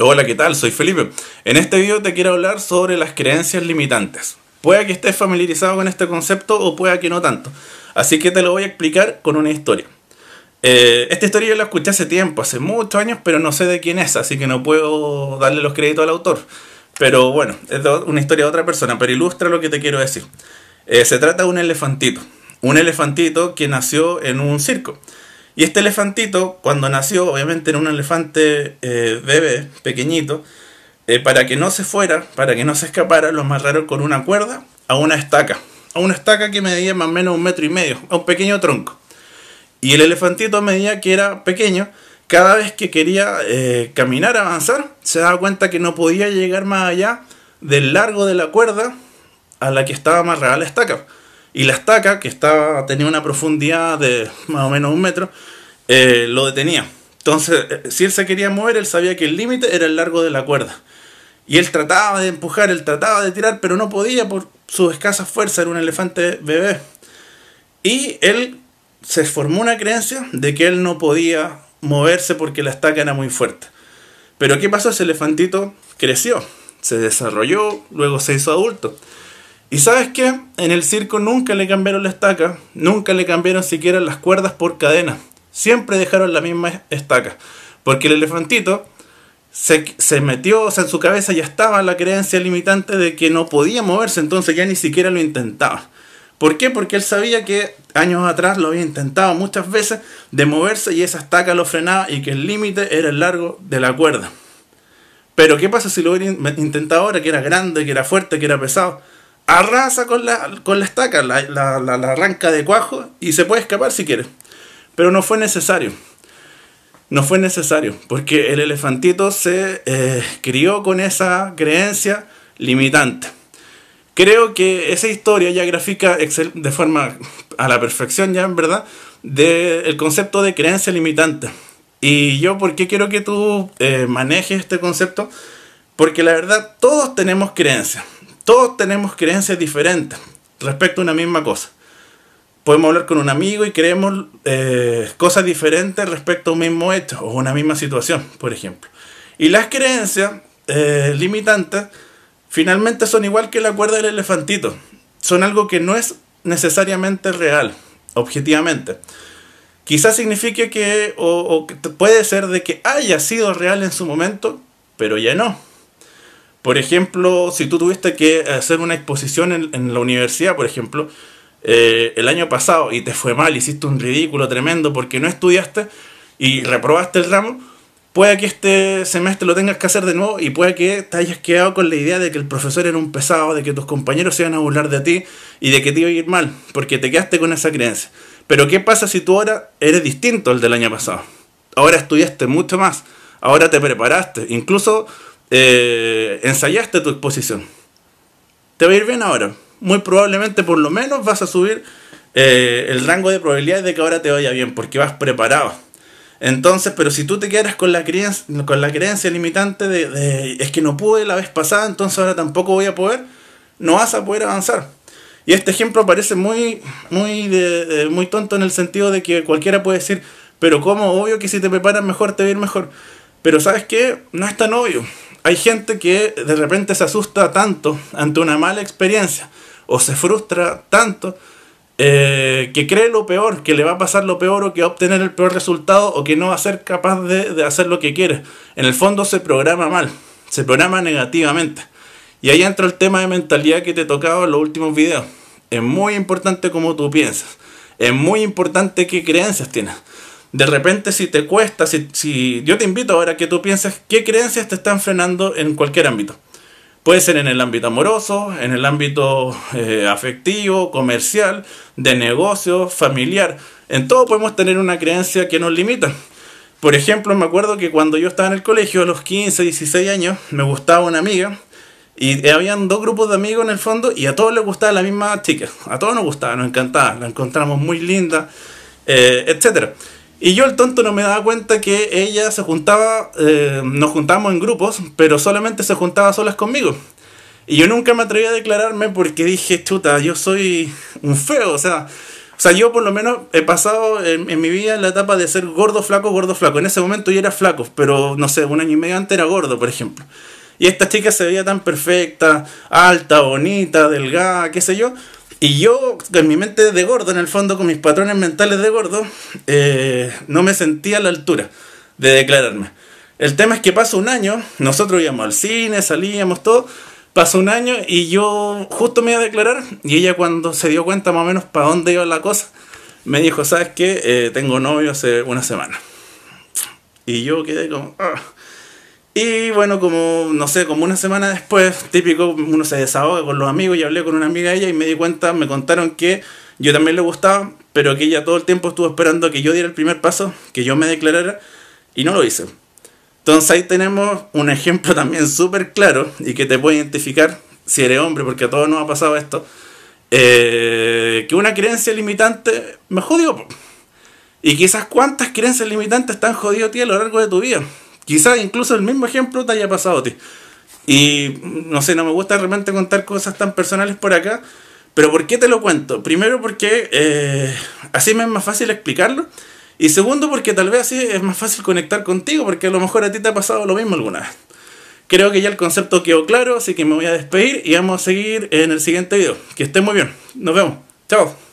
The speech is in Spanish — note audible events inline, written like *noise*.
Hola, ¿qué tal? Soy Felipe. En este video te quiero hablar sobre las creencias limitantes. Puede que estés familiarizado con este concepto o puede que no tanto. Así que te lo voy a explicar con una historia. Eh, esta historia yo la escuché hace tiempo, hace muchos años, pero no sé de quién es, así que no puedo darle los créditos al autor. Pero bueno, es una historia de otra persona, pero ilustra lo que te quiero decir. Eh, se trata de un elefantito. Un elefantito que nació en un circo. Y este elefantito, cuando nació, obviamente era un elefante eh, bebé, pequeñito, eh, para que no se fuera, para que no se escapara, lo amarraron con una cuerda a una estaca. A una estaca que medía más o menos un metro y medio, a un pequeño tronco. Y el elefantito medía que era pequeño, cada vez que quería eh, caminar, avanzar, se daba cuenta que no podía llegar más allá del largo de la cuerda a la que estaba amarrada la estaca. Y la estaca, que estaba, tenía una profundidad de más o menos un metro, eh, lo detenía. Entonces, eh, si él se quería mover, él sabía que el límite era el largo de la cuerda. Y él trataba de empujar, él trataba de tirar, pero no podía por su escasa fuerza, era un elefante bebé. Y él se formó una creencia de que él no podía moverse porque la estaca era muy fuerte. Pero ¿qué pasó? Ese elefantito creció, se desarrolló, luego se hizo adulto. Y sabes qué? En el circo nunca le cambiaron la estaca, nunca le cambiaron siquiera las cuerdas por cadena. Siempre dejaron la misma estaca. Porque el elefantito se, se, metió, o sea, en su cabeza ya estaba la creencia limitante de que no podía moverse, entonces ya ni siquiera lo intentaba. ¿Por qué? Porque él sabía que años atrás lo había intentado muchas veces de moverse y esa estaca lo frenaba y que el límite era el largo de la cuerda. Pero ¿qué pasa si lo hubiera intentado ahora, que era grande, que era fuerte, que era pesado? arrasa con la, con la estaca, la, arranca de cuajo y se puede escapar si quiere. Pero no fue necesario. No fue necesario, porque el elefantito se eh, crió con esa creencia limitante. Creo que esa historia ya grafica de forma a la perfección, ya en verdad, del concepto de creencia limitante. Y yo, ¿por qué quiero que tú eh, manejes este concepto? Porque la verdad, todos tenemos creencias. Todos tenemos creencias diferentes respecto a una misma cosa. Podemos hablar con un amigo y creemos eh, cosas diferentes respecto a un mismo hecho o una misma situación, por ejemplo. Y las creencias eh, limitantes finalmente son igual que la cuerda del elefantito. Son algo que no es necesariamente real, objetivamente. Quizás signifique que, o, puede ser de que haya sido real en su momento, pero ya no. Por ejemplo, si tú tuviste que hacer una exposición en, la universidad, por ejemplo, eh, el año pasado y te fue mal, hiciste un ridículo tremendo porque no estudiaste y reprobaste el ramo, puede que este semestre lo tengas que hacer de nuevo y puede que te hayas quedado con la idea de que el profesor era un pesado, de que tus compañeros se iban a burlar de ti y de que te iba a ir mal, porque te quedaste con esa creencia. Pero ¿qué pasa si tú ahora eres distinto al del año pasado? Ahora estudiaste mucho más, ahora te preparaste, incluso eh, ensayaste tu exposición. Te va a ir bien ahora. Muy probablemente por lo menos vas a subir eh, el rango de probabilidades de que ahora te vaya bien, porque vas preparado. Entonces, pero si tú te quedas con la creencia, con la creencia limitante de, es que no pude la vez pasada, entonces ahora tampoco voy a poder, no vas a poder avanzar. Y este ejemplo parece muy, muy, muy tonto en el sentido de que cualquiera puede decir, pero como obvio que si te preparas mejor te va a ir mejor. Pero sabes que, no es tan obvio hay gente que de repente se asusta tanto ante una mala experiencia o se frustra tanto eh, que cree lo peor, que le va a pasar lo peor o que va a obtener el peor resultado o que no va a ser capaz de, de hacer lo que quiere. En el fondo se programa mal, se programa negativamente. Y ahí entra el tema de mentalidad que te he tocado en los últimos videos. Es muy importante cómo tú piensas. Es muy importante qué creencias tienes. De repente si te cuesta, si, yo te invito ahora a que tú pienses qué creencias te están frenando en cualquier ámbito. Puede ser en el ámbito amoroso, en el ámbito eh, afectivo, comercial, de negocio, familiar. En todo podemos tener una creencia que nos limita. Por ejemplo, me acuerdo que cuando yo estaba en el colegio, a los 15, 16 años, me gustaba una amiga. Y habían dos grupos de amigos en el fondo y a todos les gustaba la misma chica. A todos nos gustaba, nos encantaba, la encontramos muy linda, eh, etc. Y yo el tonto no me daba cuenta que ella se juntaba, eh, nos juntábamos en grupos, pero solamente se juntaba solas conmigo. Y yo nunca me atreví a declararme porque dije, chuta, yo soy un feo, o sea, o sea, yo por lo menos he pasado en, mi vida la etapa de ser gordo, flaco, gordo, flaco. En ese momento yo era flaco, pero no sé, un año y medio antes era gordo, por ejemplo. Y esta chica se veía tan perfecta, alta, bonita, delgada, qué sé yo. Y yo, con mi mente de gordo, en el fondo, con mis patrones mentales de gordo, eh, no me sentía a la altura de declararme. El tema es que pasó un año, nosotros íbamos al cine, salíamos, todo. Pasó un año y yo justo me iba a declarar y ella cuando se dio cuenta más o menos para dónde iba la cosa, me dijo, ¿sabes qué? Eh, tengo novio hace una semana. Y yo quedé como, ah". Y bueno, como no sé, como una semana después, típico, uno se desahoga con los amigos y hablé con una amiga ella y me di cuenta, me contaron que yo también le gustaba, pero que ella todo el tiempo estuvo esperando que yo diera el primer paso, que yo me declarara y no lo hice. Entonces ahí tenemos un ejemplo *laughs* también súper claro y que te puede identificar si eres hombre, porque a todos nos ha pasado esto, eh, que una creencia limitante me jodió. Y quizás cuántas creencias limitantes te han jodido a ti a lo largo de tu vida. Quizás incluso el mismo ejemplo te haya pasado a ti. Y mm, no sé, no me gusta realmente contar cosas tan personales por acá. Pero ¿por qué te lo cuento? Primero porque eh, así me es más fácil explicarlo. Y segundo porque tal vez así es más fácil conectar contigo porque a lo mejor a ti te ha pasado lo mismo alguna vez. Creo que ya el concepto quedó claro, así que me voy a despedir y vamos a seguir en el siguiente video. Que estén muy bien. Nos vemos. Chao.